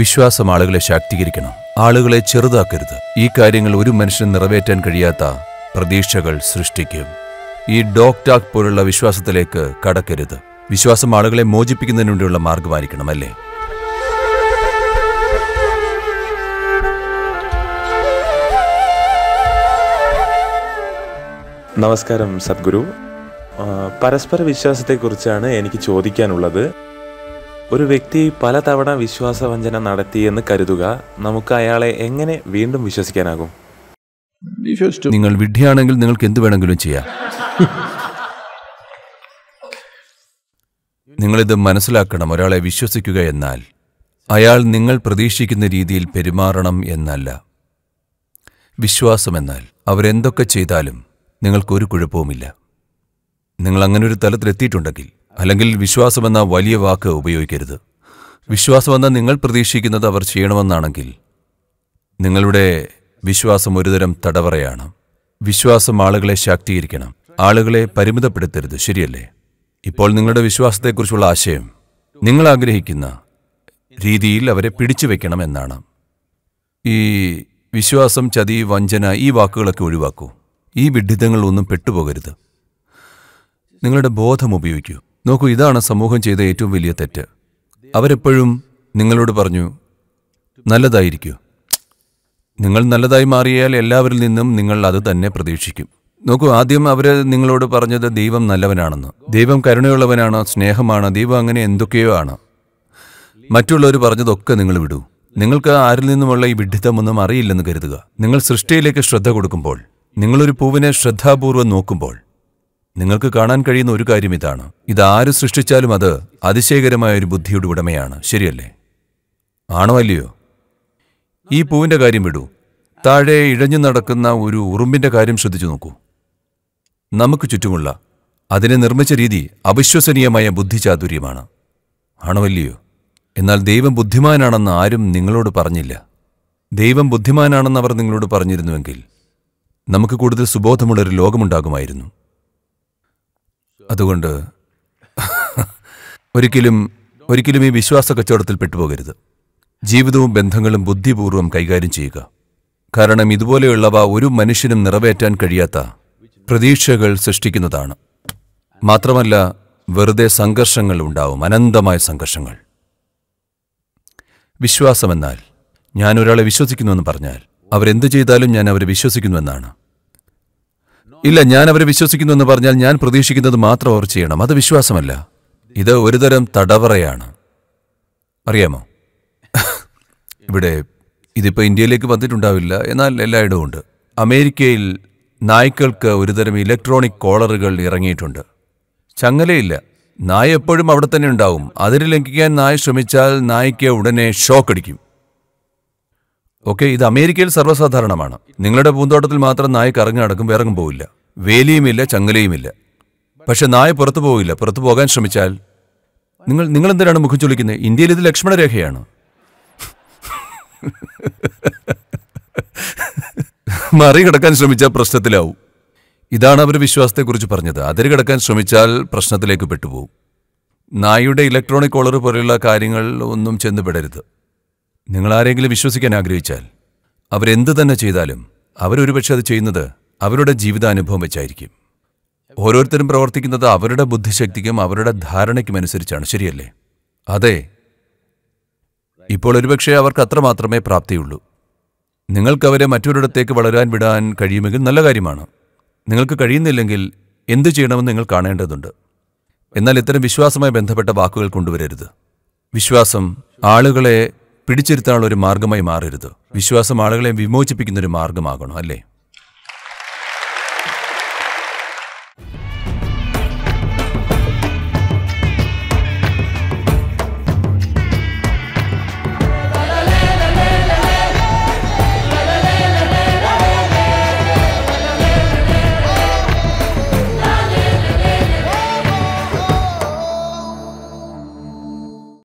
വിശ്വാസം ആളുകളെ ശാക്തീകരിക്കണം ആളുകളെ ചെറുതാക്കരുത് ഈ കാര്യങ്ങൾ ഒരു മനുഷ്യനും നിറവേറ്റാൻ കഴിയാത്ത പ്രതീക്ഷകൾ സൃഷ്ടിക്കും ഈ ഡോക് ടാക് പോലുള്ള വിശ്വാസത്തിലേക്ക് കടക്കരുത് വിശ്വാസം ആളുകളെ മോചിപ്പിക്കുന്നതിന് വേണ്ടിയുള്ള മാർഗമായിരിക്കണം അല്ലേ നമസ്കാരം സദ്ഗുരു പരസ്പര വിശ്വാസത്തെക്കുറിച്ചാണ് എനിക്ക് ചോദിക്കാനുള്ളത് ഒരു വ്യക്തി പലതവണ വിശ്വാസവഞ്ചന നടത്തിയെന്ന് കരുതുക നമുക്ക് അയാളെ എങ്ങനെ വീണ്ടും വിശ്വസിക്കാനാകും നിങ്ങൾ വിഡ്ഢിയാണെങ്കിൽ നിങ്ങൾക്ക് എന്ത് വേണമെങ്കിലും ചെയ്യാം നിങ്ങളിത് മനസ്സിലാക്കണം ഒരാളെ വിശ്വസിക്കുക എന്നാൽ അയാൾ നിങ്ങൾ പ്രതീക്ഷിക്കുന്ന രീതിയിൽ പെരുമാറണം എന്നല്ല വിശ്വാസം എന്നാൽ അവരെന്തൊക്കെ ചെയ്താലും നിങ്ങൾക്കൊരു കുഴപ്പവുമില്ല നിങ്ങൾ അങ്ങനൊരു തലത്തിലെത്തിയിട്ടുണ്ടെങ്കിൽ അല്ലെങ്കിൽ വിശ്വാസമെന്ന വലിയ വാക്ക് ഉപയോഗിക്കരുത് വിശ്വാസമെന്ന നിങ്ങൾ പ്രതീക്ഷിക്കുന്നത് അവർ ചെയ്യണമെന്നാണെങ്കിൽ നിങ്ങളുടെ വിശ്വാസം ഒരുതരം തടവറയാണ് വിശ്വാസം ആളുകളെ ശാക്തീകരിക്കണം ആളുകളെ പരിമിതപ്പെടുത്തരുത് ശരിയല്ലേ ഇപ്പോൾ നിങ്ങളുടെ വിശ്വാസത്തെക്കുറിച്ചുള്ള ആശയം നിങ്ങൾ ആഗ്രഹിക്കുന്ന രീതിയിൽ അവരെ പിടിച്ചു വയ്ക്കണം എന്നാണ് ഈ വിശ്വാസം ചതി വഞ്ചന ഈ വാക്കുകളൊക്കെ ഒഴിവാക്കൂ ഈ വിഡിതങ്ങളൊന്നും ഒന്നും പെട്ടുപോകരുത് നിങ്ങളുടെ ബോധം ഉപയോഗിക്കൂ നോക്കൂ ഇതാണ് സമൂഹം ചെയ്ത ഏറ്റവും വലിയ തെറ്റ് അവരെപ്പോഴും നിങ്ങളോട് പറഞ്ഞു നല്ലതായിരിക്കൂ നിങ്ങൾ നല്ലതായി മാറിയാൽ എല്ലാവരിൽ നിന്നും നിങ്ങൾ അത് തന്നെ പ്രതീക്ഷിക്കും നോക്കൂ ആദ്യം അവർ നിങ്ങളോട് പറഞ്ഞത് ദൈവം നല്ലവനാണെന്ന് ദൈവം കരുണയുള്ളവനാണ് സ്നേഹമാണ് ദൈവം അങ്ങനെ എന്തൊക്കെയോ ആണ് മറ്റുള്ളവർ പറഞ്ഞതൊക്കെ നിങ്ങൾ വിടൂ നിങ്ങൾക്ക് ആരിൽ നിന്നുമുള്ള ഈ വിഡ്ഢിത്തമൊന്നും അറിയില്ലെന്ന് കരുതുക നിങ്ങൾ സൃഷ്ടിയിലേക്ക് ശ്രദ്ധ കൊടുക്കുമ്പോൾ നിങ്ങളൊരു പൂവിനെ ശ്രദ്ധാപൂർവ്വം നോക്കുമ്പോൾ നിങ്ങൾക്ക് കാണാൻ കഴിയുന്ന ഒരു കാര്യം ഇതാണ് ഇത് ആര് സൃഷ്ടിച്ചാലും അത് അതിശയകരമായ ഒരു ബുദ്ധിയുടെ ഉടമയാണ് ശരിയല്ലേ ആണോ അല്ലയോ ഈ പൂവിൻ്റെ കാര്യം വിടൂ താഴെ ഇഴഞ്ഞു നടക്കുന്ന ഒരു ഉറുമ്പിൻ്റെ കാര്യം ശ്രദ്ധിച്ചു നോക്കൂ നമുക്ക് ചുറ്റുമുള്ള അതിനെ നിർമ്മിച്ച രീതി അവിശ്വസനീയമായ ബുദ്ധിചാതുര്യമാണ് ആണോ അല്ലയോ എന്നാൽ ദൈവം ബുദ്ധിമാനാണെന്ന് ആരും നിങ്ങളോട് പറഞ്ഞില്ല ദൈവം ബുദ്ധിമാനാണെന്ന് അവർ നിങ്ങളോട് പറഞ്ഞിരുന്നുവെങ്കിൽ നമുക്ക് കൂടുതൽ സുബോധമുള്ളൊരു ലോകമുണ്ടാകുമായിരുന്നു അതുകൊണ്ട് ഒരിക്കലും ഒരിക്കലും ഈ വിശ്വാസ കച്ചവടത്തിൽ പെട്ടുപോകരുത് ജീവിതവും ബന്ധങ്ങളും ബുദ്ധിപൂർവ്വം കൈകാര്യം ചെയ്യുക കാരണം ഇതുപോലെയുള്ളവ ഒരു മനുഷ്യനും നിറവേറ്റാൻ കഴിയാത്ത പ്രതീക്ഷകൾ സൃഷ്ടിക്കുന്നതാണ് മാത്രമല്ല വെറുതെ സംഘർഷങ്ങൾ ഉണ്ടാവും അനന്തമായ സംഘർഷങ്ങൾ വിശ്വാസമെന്നാൽ ഞാൻ ഒരാളെ വിശ്വസിക്കുന്നുവെന്ന് പറഞ്ഞാൽ അവരെന്ത് ചെയ്താലും ഞാൻ അവരെ വിശ്വസിക്കുന്നുവെന്നാണ് ഇല്ല ഞാൻ അവരെ വിശ്വസിക്കുന്നു എന്ന് പറഞ്ഞാൽ ഞാൻ പ്രതീക്ഷിക്കുന്നത് മാത്രം അവർ ചെയ്യണം അത് വിശ്വാസമല്ല ഇത് ഒരുതരം തടവറയാണ് അറിയാമോ ഇവിടെ ഇതിപ്പോൾ ഇന്ത്യയിലേക്ക് വന്നിട്ടുണ്ടാവില്ല എന്നാൽ എല്ലായിടവും ഉണ്ട് അമേരിക്കയിൽ നായ്ക്കൾക്ക് ഒരുതരം ഇലക്ട്രോണിക് കോളറുകൾ ഇറങ്ങിയിട്ടുണ്ട് ചങ്ങലയില്ല നായ എപ്പോഴും അവിടെ തന്നെ ഉണ്ടാവും അതിന് ലംഘിക്കാൻ നായ ശ്രമിച്ചാൽ നായ്ക്ക് ഉടനെ ഷോക്ക് അടിക്കും ഓക്കെ ഇത് അമേരിക്കയിൽ സർവ്വസാധാരണമാണ് നിങ്ങളുടെ പൂന്തോട്ടത്തിൽ മാത്രം നായ കറങ്ങി നടക്കും വേറെങ്ങും പോവില്ല വേലിയുമില്ല ചങ്ങലയുമില്ല പക്ഷെ നായ പുറത്തു പോവില്ല പുറത്തു പോകാൻ ശ്രമിച്ചാൽ നിങ്ങൾ നിങ്ങൾ എന്തിനാണ് മുഖം ചൊലിക്കുന്നത് ഇന്ത്യയിൽ ഇത് ലക്ഷ്മണരേഖയാണ് മറികടക്കാൻ ശ്രമിച്ചാൽ പ്രശ്നത്തിലാവും ഇതാണ് അവർ വിശ്വാസത്തെക്കുറിച്ച് പറഞ്ഞത് അതിരി കിടക്കാൻ ശ്രമിച്ചാൽ പ്രശ്നത്തിലേക്ക് പെട്ടുപോകും നായുടെ ഇലക്ട്രോണിക് കോളർ പോലെയുള്ള കാര്യങ്ങൾ ഒന്നും ചെന്ന് പെടരുത് നിങ്ങൾ ആരെങ്കിലും വിശ്വസിക്കാൻ ആഗ്രഹിച്ചാൽ അവരെന്ത് തന്നെ ചെയ്താലും അവരൊരുപക്ഷെ അത് ചെയ്യുന്നത് അവരുടെ ജീവിതാനുഭവം വെച്ചായിരിക്കും ഓരോരുത്തരും പ്രവർത്തിക്കുന്നത് അവരുടെ ബുദ്ധിശക്തിക്കും അവരുടെ ധാരണയ്ക്കും അനുസരിച്ചാണ് ശരിയല്ലേ അതെ ഇപ്പോൾ ഒരുപക്ഷെ അവർക്ക് അത്ര മാത്രമേ പ്രാപ്തിയുള്ളൂ നിങ്ങൾക്കവരെ മറ്റൊരിടത്തേക്ക് വളരാൻ വിടാൻ കഴിയുമെങ്കിൽ നല്ല കാര്യമാണ് നിങ്ങൾക്ക് കഴിയുന്നില്ലെങ്കിൽ എന്ത് ചെയ്യണമെന്ന് നിങ്ങൾ കാണേണ്ടതുണ്ട് എന്നാൽ ഇത്തരം വിശ്വാസമായി ബന്ധപ്പെട്ട വാക്കുകൾ കൊണ്ടുവരരുത് വിശ്വാസം ആളുകളെ പിടിച്ചിരുത്താനുള്ള ഒരു മാർഗമായി മാറരുത് വിശ്വാസം ആളുകളെ വിമോചിപ്പിക്കുന്ന ഒരു മാർഗമാകണം അല്ലേ